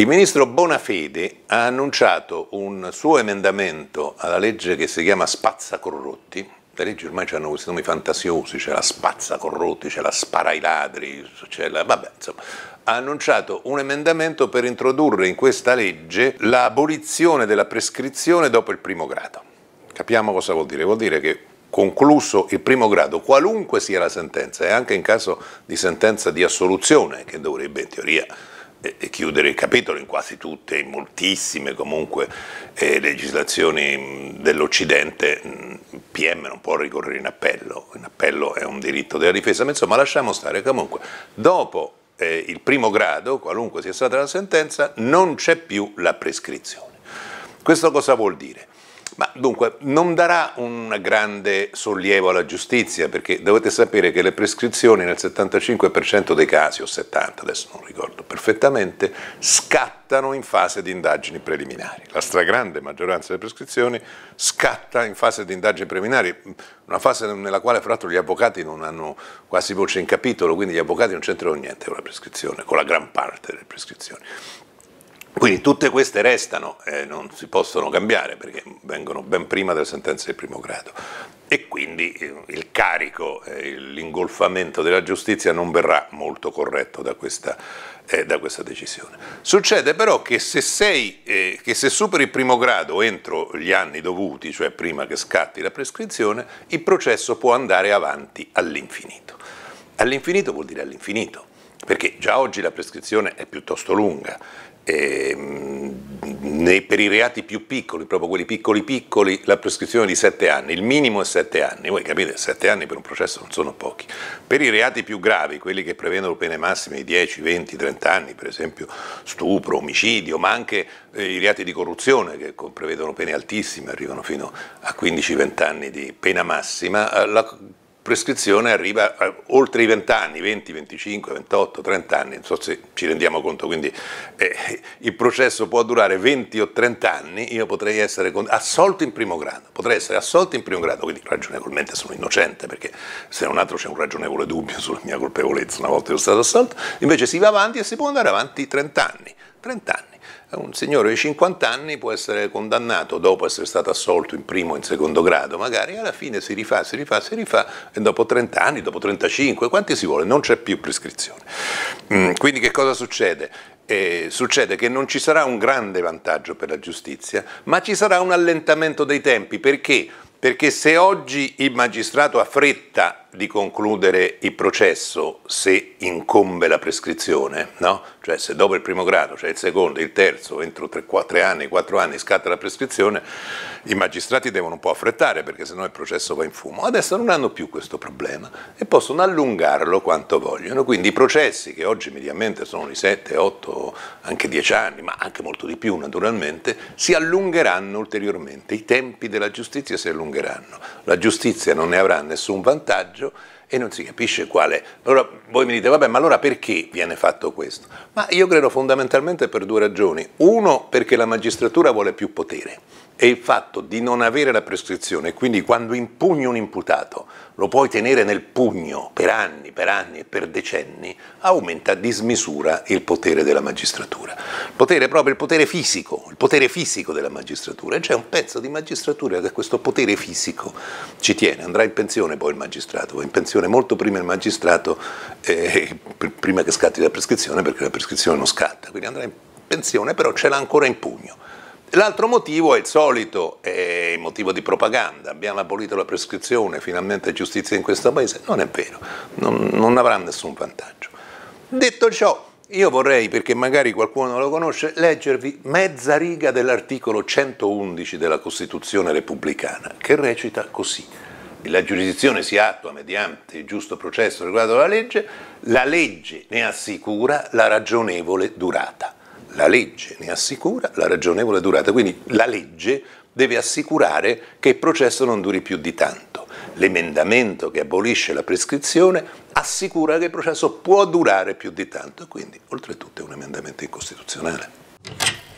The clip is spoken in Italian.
Il ministro Bonafede ha annunciato un suo emendamento alla legge che si chiama Spazza Corrotti. Le leggi ormai hanno questi nomi fantasiosi, c'è la Spazza Corrotti, c'è la Spara ai ladri, c'è la... vabbè, insomma. Ha annunciato un emendamento per introdurre in questa legge l'abolizione della prescrizione dopo il primo grado. Capiamo cosa vuol dire? Vuol dire che concluso il primo grado, qualunque sia la sentenza, e anche in caso di sentenza di assoluzione, che dovrebbe in teoria e chiudere il capitolo in quasi tutte, in moltissime comunque eh, legislazioni mm, dell'Occidente, PM mm, non può ricorrere in appello, in appello è un diritto della difesa, ma insomma lasciamo stare comunque, dopo eh, il primo grado, qualunque sia stata la sentenza, non c'è più la prescrizione. Questo cosa vuol dire? Ma dunque, non darà un grande sollievo alla giustizia, perché dovete sapere che le prescrizioni nel 75% dei casi, o 70 adesso non ricordo perfettamente, scattano in fase di indagini preliminari. La stragrande maggioranza delle prescrizioni scatta in fase di indagini preliminari, una fase nella quale fra l'altro gli avvocati non hanno quasi voce in capitolo, quindi gli avvocati non c'entrano niente con la prescrizione, con la gran parte delle prescrizioni. Quindi tutte queste restano, eh, non si possono cambiare perché vengono ben prima della sentenza di primo grado e quindi eh, il carico, eh, l'ingolfamento della giustizia non verrà molto corretto da questa, eh, da questa decisione. Succede però che se, sei, eh, che se superi il primo grado entro gli anni dovuti, cioè prima che scatti la prescrizione, il processo può andare avanti all'infinito. All'infinito vuol dire all'infinito perché già oggi la prescrizione è piuttosto lunga eh, per i reati più piccoli, proprio quelli piccoli piccoli, la prescrizione di 7 anni, il minimo è 7 anni, voi capite, 7 anni per un processo non sono pochi. Per i reati più gravi, quelli che prevedono pene massime di 10, 20, 30 anni, per esempio stupro, omicidio, ma anche eh, i reati di corruzione che prevedono pene altissime, arrivano fino a 15-20 anni di pena massima, eh, la prescrizione arriva a eh, oltre i 20 anni, 20, 25, 28, 30 anni, non so se ci rendiamo conto, quindi eh, il processo può durare 20 o 30 anni, io potrei essere assolto in primo grado, potrei essere assolto in primo grado, quindi ragionevolmente sono innocente, perché se non altro c'è un ragionevole dubbio sulla mia colpevolezza una volta che sono stato assolto, invece si va avanti e si può andare avanti 30 anni. 30 anni. Un signore di 50 anni può essere condannato dopo essere stato assolto in primo o in secondo grado, magari alla fine si rifà, si rifà, si rifà e dopo 30 anni, dopo 35, quanti si vuole, non c'è più prescrizione. Mm, quindi che cosa succede? Eh, succede che non ci sarà un grande vantaggio per la giustizia, ma ci sarà un allentamento dei tempi. Perché? Perché se oggi il magistrato ha fretta di concludere il processo se incombe la prescrizione, no? cioè se dopo il primo grado, cioè il secondo, il terzo, entro 3-4 anni, quattro anni scatta la prescrizione, i magistrati devono un po' affrettare perché sennò il processo va in fumo. Adesso non hanno più questo problema e possono allungarlo quanto vogliono, quindi i processi che oggi mediamente sono di 7, 8, anche 10 anni, ma anche molto di più naturalmente, si allungheranno ulteriormente, i tempi della giustizia si allungheranno, la giustizia non ne avrà nessun vantaggio, messaggio e non si capisce quale. Allora voi mi dite, vabbè, ma allora perché viene fatto questo? Ma io credo fondamentalmente per due ragioni. Uno, perché la magistratura vuole più potere è il fatto di non avere la prescrizione, quindi quando impugni un imputato lo puoi tenere nel pugno per anni, per anni e per decenni, aumenta a dismisura il potere della magistratura. Il potere proprio il potere fisico, il potere fisico della magistratura, c'è un pezzo di magistratura che questo potere fisico ci tiene, andrà in pensione poi il magistrato, va in pensione molto prima il magistrato, eh, prima che scatti la prescrizione, perché la prescrizione non scatta, quindi andrà in pensione, però ce l'ha ancora in pugno. L'altro motivo è il solito, è il motivo di propaganda. Abbiamo abolito la prescrizione, finalmente giustizia in questo paese. Non è vero, non, non avrà nessun vantaggio. Detto ciò, io vorrei, perché magari qualcuno lo conosce, leggervi mezza riga dell'articolo 111 della Costituzione repubblicana, che recita così. La giurisdizione si attua mediante il giusto processo riguardo alla legge, la legge ne assicura la ragionevole durata. La legge ne assicura la ragionevole durata, quindi la legge deve assicurare che il processo non duri più di tanto. L'emendamento che abolisce la prescrizione assicura che il processo può durare più di tanto quindi oltretutto è un emendamento incostituzionale.